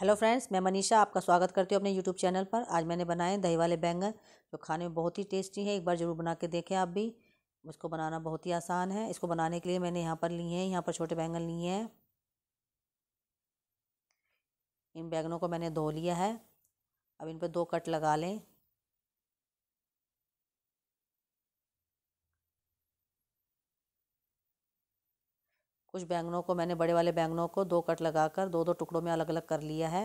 hello friends मैं मनीषा आपका स्वागत करती हूँ अपने यूट्यूब चैनल पर आज मैंने बनाए दही वाले बैंगन जो खाने में बहुत ही टेस्टी है एक बार ज़रूर बना के देखें आप भी इसको बनाना बहुत ही आसान है इसको बनाने के लिए मैंने यहाँ पर लिए हैं यहाँ पर छोटे बैंगन लिए हैं इन बैंगनों को मैंने धो लिया है अब इन पर दो कट लगा लें कुछ बैंगनों को मैंने बड़े वाले बैंगनों को दो कट लगाकर दो दो टुकड़ों में अलग अलग कर लिया है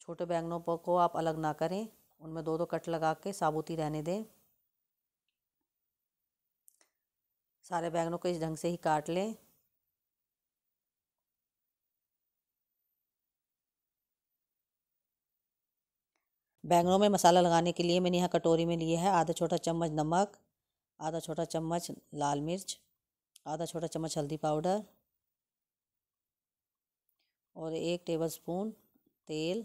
छोटे बैंगनों को आप अलग ना करें उनमें दो दो कट लगा के साबुती रहने दें सारे बैंगनों को इस ढंग से ही काट लें बैंगनों में मसाला लगाने के लिए मैंने यहाँ कटोरी में लिया है आधा छोटा चम्मच नमक आधा छोटा चम्मच लाल मिर्च आधा छोटा चम्मच हल्दी पाउडर और एक टेबलस्पून तेल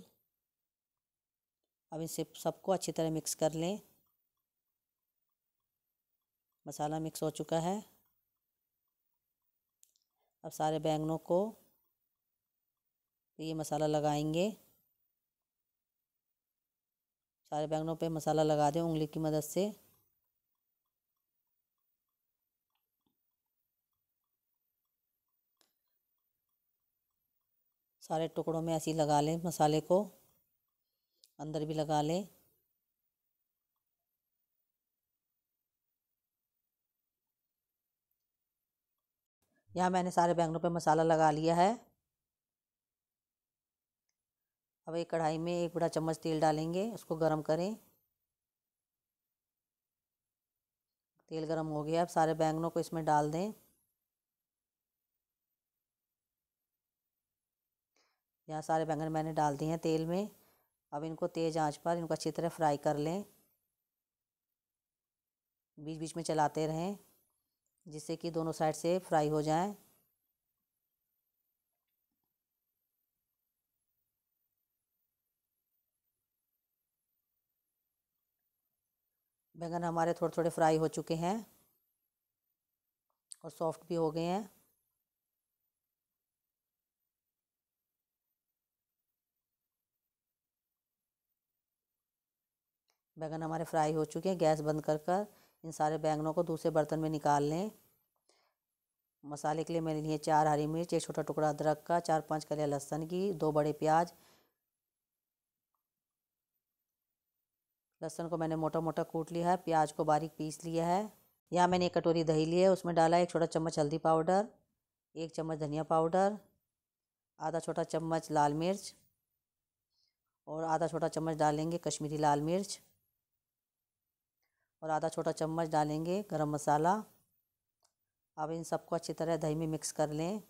अब इसे सबको अच्छी तरह मिक्स कर लें मसाला मिक्स हो चुका है अब सारे बैंगनों को ये मसाला लगाएंगे सारे बैंगनों पे मसाला लगा दें उंगली की मदद से सारे टुकड़ों में ऐसे लगा लें मसाले को अंदर भी लगा लें यहाँ मैंने सारे बैंगनों पे मसाला लगा लिया है अब एक कढ़ाई में एक बड़ा चम्मच तेल डालेंगे उसको गरम करें तेल गरम हो गया अब सारे बैंगनों को इसमें डाल दें यहाँ सारे बैंगन मैंने डाल दिए हैं तेल में अब इनको तेज़ आंच पर इनको अच्छी तरह फ्राई कर लें बीच बीच में चलाते रहें जिससे कि दोनों साइड से फ्राई हो जाए बैंगन हमारे थोड़े थोड़े फ्राई हो चुके हैं और सॉफ्ट भी हो गए हैं बैंगन हमारे फ्राई हो चुके हैं गैस बंद कर कर इन सारे बैंगनों को दूसरे बर्तन में निकाल लें मसाले के लिए मैंने लिए चार हरी मिर्च एक छोटा टुकड़ा अदरक का चार पाँच कलिया लहसन की दो बड़े प्याज लहसुन को मैंने मोटा मोटा कूट लिया है प्याज को बारीक पीस लिया है यहाँ मैंने एक कटोरी दही ली है उसमें डाला एक छोटा चम्मच हल्दी पाउडर एक चम्मच धनिया पाउडर आधा छोटा चम्मच लाल मिर्च और आधा छोटा चम्मच डालेंगे कश्मीरी लाल मिर्च और आधा छोटा चम्मच डालेंगे गरम मसाला अब इन सबको अच्छी तरह दही में मिक्स कर लें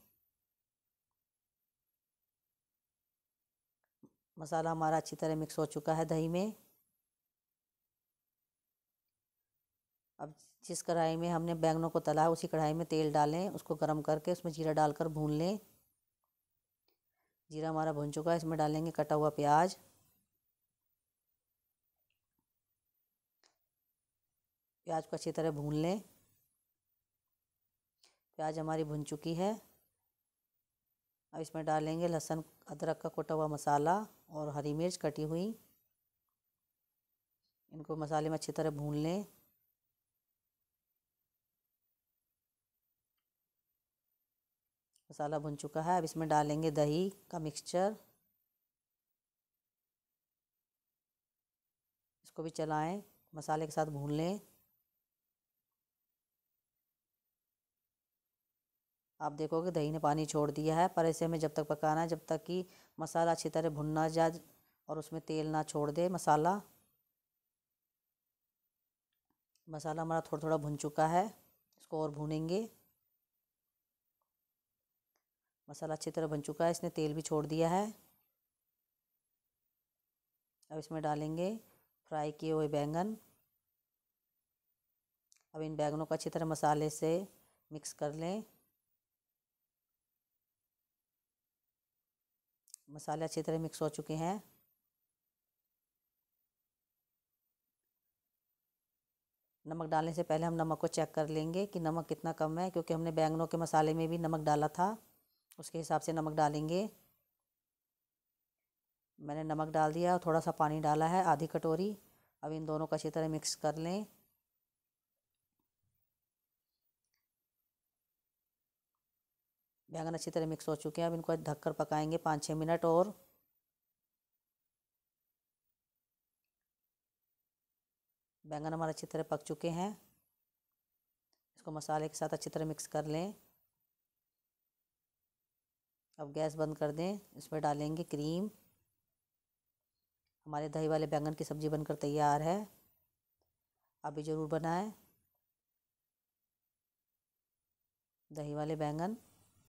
मसाला हमारा अच्छी तरह मिक्स हो चुका है दही में अब जिस कढ़ाई में हमने बैंगनों को तला है उसी कढ़ाई में तेल डालें उसको गर्म करके उसमें जीरा डालकर भून लें जीरा हमारा भुन चुका है इसमें डालेंगे कटा हुआ प्याज़ प्याज को अच्छी तरह भून लें प्याज हमारी भुन चुकी है अब इसमें डालेंगे लहसुन अदरक का कुटा हुआ मसाला और हरी मिर्च कटी हुई इनको मसाले में अच्छी तरह भून लें मसाला भुन चुका है अब इसमें डालेंगे दही का मिक्सचर इसको भी चलाएं मसाले के साथ भून लें आप देखोगे दही ने पानी छोड़ दिया है पर इसे हमें जब तक पकाना है जब तक कि मसाला अच्छी तरह भुन ना जाए और उसमें तेल ना छोड़ दे मसाला मसाला हमारा थोड़ा थोड़ा भुन चुका है इसको और भूनेंगे मसाला अच्छी तरह भुन चुका है इसने तेल भी छोड़ दिया है अब इसमें डालेंगे फ्राई किए हुए बैंगन अब इन बैंगनों को अच्छी तरह मसाले से मिक्स कर लें मसाले अच्छी तरह मिक्स हो चुके हैं नमक डालने से पहले हम नमक को चेक कर लेंगे कि नमक कितना कम है क्योंकि हमने बैंगनों के मसाले में भी नमक डाला था उसके हिसाब से नमक डालेंगे मैंने नमक डाल दिया और थोड़ा सा पानी डाला है आधी कटोरी अब इन दोनों को अच्छी तरह मिक्स कर लें बैंगन अच्छी तरह मिक्स हो चुके हैं अब इनको ढककर पकाएंगे पाँच छः मिनट और बैंगन हमारे अच्छी तरह पक चुके हैं इसको मसाले के साथ अच्छी तरह मिक्स कर लें अब गैस बंद कर दें इसमें डालेंगे क्रीम हमारे दही वाले बैंगन की सब्ज़ी बनकर तैयार है आप भी ज़रूर बनाएं दही वाले बैंगन